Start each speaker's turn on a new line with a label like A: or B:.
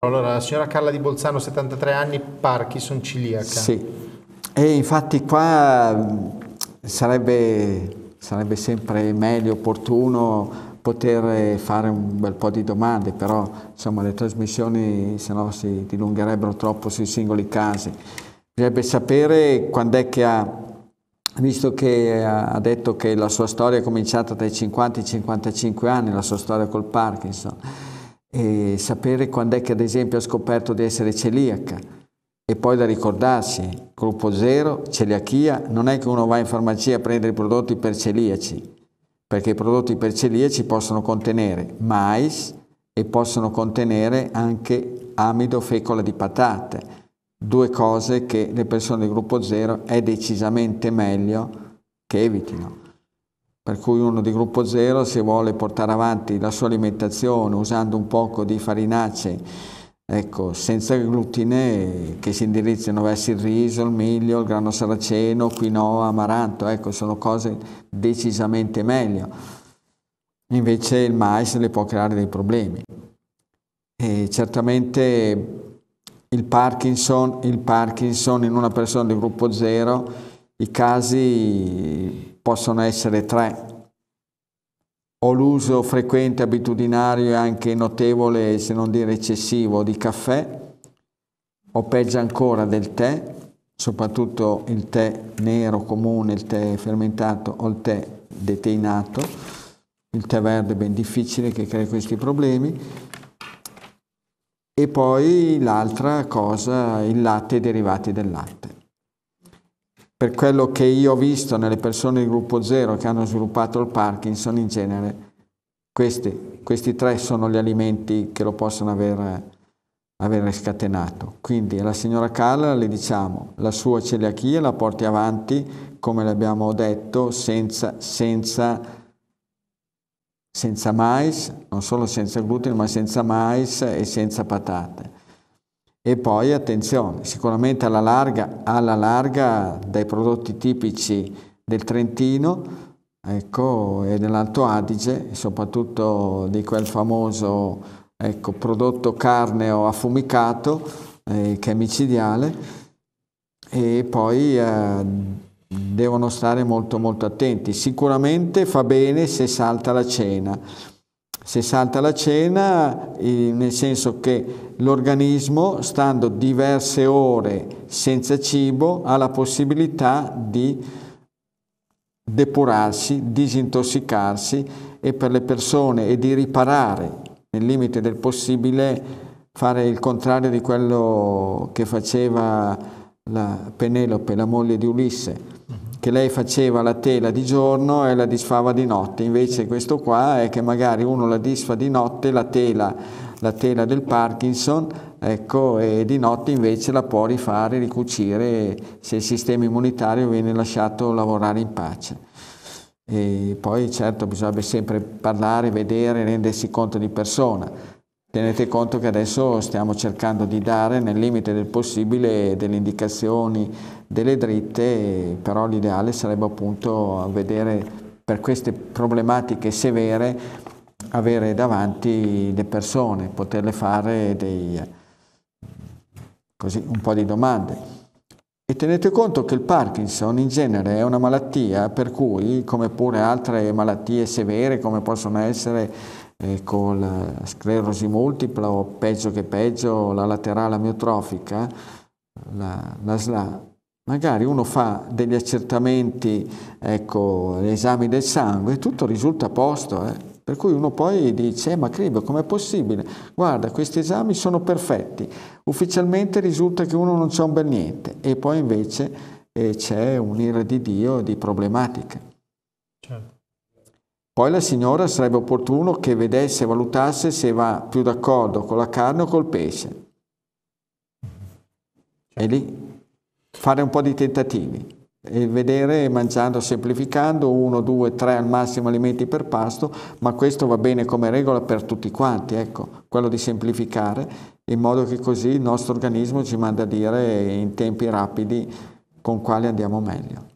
A: Allora, la signora Carla di Bolzano, 73 anni, Parkinson ciliaca. Sì, e infatti qua mm, sarebbe, sarebbe sempre meglio, opportuno poter eh, fare un bel po' di domande, però insomma, le trasmissioni se no si dilungherebbero troppo sui singoli casi. Bisognerebbe sapere quando è che ha, visto che ha detto che la sua storia è cominciata dai 50 ai 55 anni, la sua storia col Parkinson, e sapere quando è che ad esempio ha scoperto di essere celiaca e poi da ricordarsi, gruppo zero, celiachia, non è che uno va in farmacia a prendere i prodotti per celiaci, perché i prodotti per celiaci possono contenere mais e possono contenere anche amido, fecola di patate, due cose che le persone del gruppo zero è decisamente meglio che evitino per cui uno di gruppo zero se vuole portare avanti la sua alimentazione usando un poco di farinacee ecco, senza glutine che si indirizzano verso il riso, il miglio, il grano saraceno, quinoa, amaranto, ecco, sono cose decisamente meglio. Invece il mais le può creare dei problemi. E certamente il Parkinson, il Parkinson in una persona di gruppo zero i casi possono essere tre. O l'uso frequente, abitudinario e anche notevole, se non dire eccessivo, di caffè, o peggio ancora del tè, soprattutto il tè nero comune, il tè fermentato o il tè deteinato, il tè verde è ben difficile che crea questi problemi. E poi l'altra cosa, il latte e i derivati del latte per quello che io ho visto nelle persone di gruppo zero che hanno sviluppato il Parkinson, in genere questi, questi tre sono gli alimenti che lo possono aver, aver scatenato. Quindi alla signora Carla le diciamo la sua celiachia la porti avanti, come le abbiamo detto, senza, senza, senza mais, non solo senza glutine, ma senza mais e senza patate e poi attenzione, sicuramente alla larga, alla larga dai prodotti tipici del Trentino ecco, e dell'Alto Adige, soprattutto di quel famoso ecco, prodotto carneo affumicato eh, che è micidiale e poi eh, devono stare molto molto attenti. Sicuramente fa bene se salta la cena se salta la cena, nel senso che l'organismo, stando diverse ore senza cibo, ha la possibilità di depurarsi, disintossicarsi e per le persone e di riparare nel limite del possibile fare il contrario di quello che faceva la Penelope, la moglie di Ulisse che lei faceva la tela di giorno e la disfava di notte, invece questo qua è che magari uno la disfa di notte la tela, la tela del Parkinson, ecco, e di notte invece la può rifare, ricucire se il sistema immunitario viene lasciato lavorare in pace. E poi certo bisogna sempre parlare, vedere, rendersi conto di persona Tenete conto che adesso stiamo cercando di dare nel limite del possibile delle indicazioni, delle dritte, però l'ideale sarebbe appunto vedere per queste problematiche severe avere davanti le persone, poterle fare dei, così, un po' di domande. E tenete conto che il Parkinson in genere è una malattia per cui, come pure altre malattie severe, come possono essere eh, con la sclerosi multipla o peggio che peggio la laterale amiotrofica, la, la SLA, magari uno fa degli accertamenti, ecco, gli esami del sangue e tutto risulta a posto. Eh. Per cui uno poi dice, eh, ma Cribo, com'è possibile? Guarda, questi esami sono perfetti, ufficialmente risulta che uno non c'è un bel niente e poi invece eh, c'è un'ira di Dio di problematiche. Poi la signora sarebbe opportuno che vedesse e valutasse se va più d'accordo con la carne o col pesce. E lì fare un po' di tentativi e vedere mangiando semplificando uno, due, tre al massimo alimenti per pasto, ma questo va bene come regola per tutti quanti, ecco, quello di semplificare in modo che così il nostro organismo ci manda a dire in tempi rapidi con quali andiamo meglio.